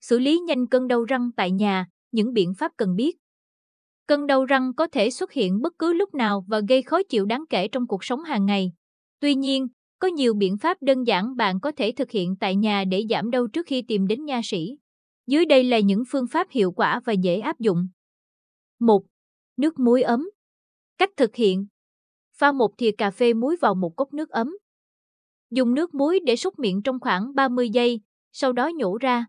Xử lý nhanh cơn đau răng tại nhà, những biện pháp cần biết. Cơn đau răng có thể xuất hiện bất cứ lúc nào và gây khó chịu đáng kể trong cuộc sống hàng ngày. Tuy nhiên, có nhiều biện pháp đơn giản bạn có thể thực hiện tại nhà để giảm đau trước khi tìm đến nha sĩ. Dưới đây là những phương pháp hiệu quả và dễ áp dụng. 1. Nước muối ấm. Cách thực hiện. Pha một thìa cà phê muối vào một cốc nước ấm. Dùng nước muối để súc miệng trong khoảng 30 giây, sau đó nhổ ra.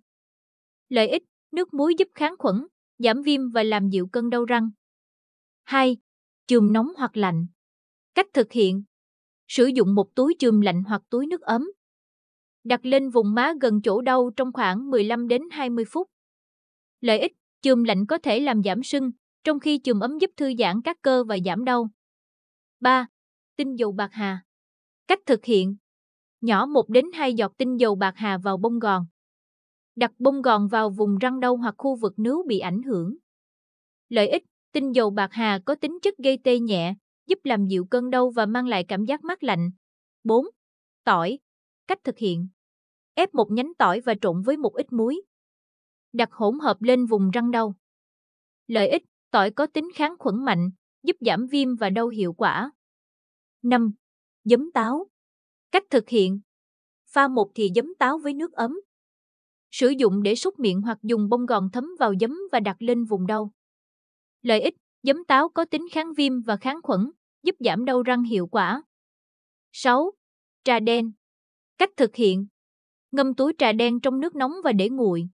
Lợi ích, nước muối giúp kháng khuẩn, giảm viêm và làm dịu cơn đau răng. 2. Chườm nóng hoặc lạnh. Cách thực hiện. Sử dụng một túi chườm lạnh hoặc túi nước ấm. Đặt lên vùng má gần chỗ đau trong khoảng 15 đến 20 phút. Lợi ích, chườm lạnh có thể làm giảm sưng, trong khi chườm ấm giúp thư giãn các cơ và giảm đau. 3. Tinh dầu bạc hà. Cách thực hiện. Nhỏ 1 đến 2 giọt tinh dầu bạc hà vào bông gòn, đặt bông gòn vào vùng răng đau hoặc khu vực nướu bị ảnh hưởng. Lợi ích, tinh dầu bạc hà có tính chất gây tê nhẹ, giúp làm dịu cơn đau và mang lại cảm giác mát lạnh. 4. Tỏi. Cách thực hiện. Ép một nhánh tỏi và trộn với một ít muối. Đặt hỗn hợp lên vùng răng đau. Lợi ích, tỏi có tính kháng khuẩn mạnh, giúp giảm viêm và đau hiệu quả. 5. Giấm táo. Cách thực hiện. Pha một thìa giấm táo với nước ấm, Sử dụng để súc miệng hoặc dùng bông gòn thấm vào giấm và đặt lên vùng đau. Lợi ích, giấm táo có tính kháng viêm và kháng khuẩn, giúp giảm đau răng hiệu quả. 6. Trà đen. Cách thực hiện. Ngâm túi trà đen trong nước nóng và để nguội.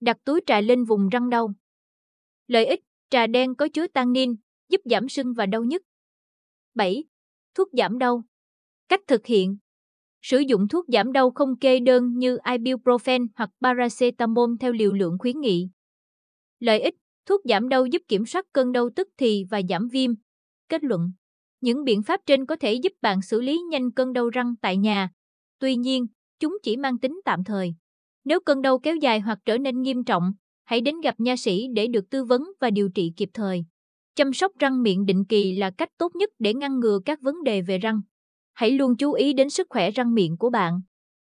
Đặt túi trà lên vùng răng đau. Lợi ích, trà đen có chứa tannin, giúp giảm sưng và đau nhức. 7. Thuốc giảm đau. Cách thực hiện. Sử dụng thuốc giảm đau không kê đơn như ibuprofen hoặc paracetamol theo liều lượng khuyến nghị. Lợi ích, thuốc giảm đau giúp kiểm soát cơn đau tức thì và giảm viêm. Kết luận, những biện pháp trên có thể giúp bạn xử lý nhanh cơn đau răng tại nhà. Tuy nhiên, chúng chỉ mang tính tạm thời. Nếu cơn đau kéo dài hoặc trở nên nghiêm trọng, hãy đến gặp nha sĩ để được tư vấn và điều trị kịp thời. Chăm sóc răng miệng định kỳ là cách tốt nhất để ngăn ngừa các vấn đề về răng. Hãy luôn chú ý đến sức khỏe răng miệng của bạn.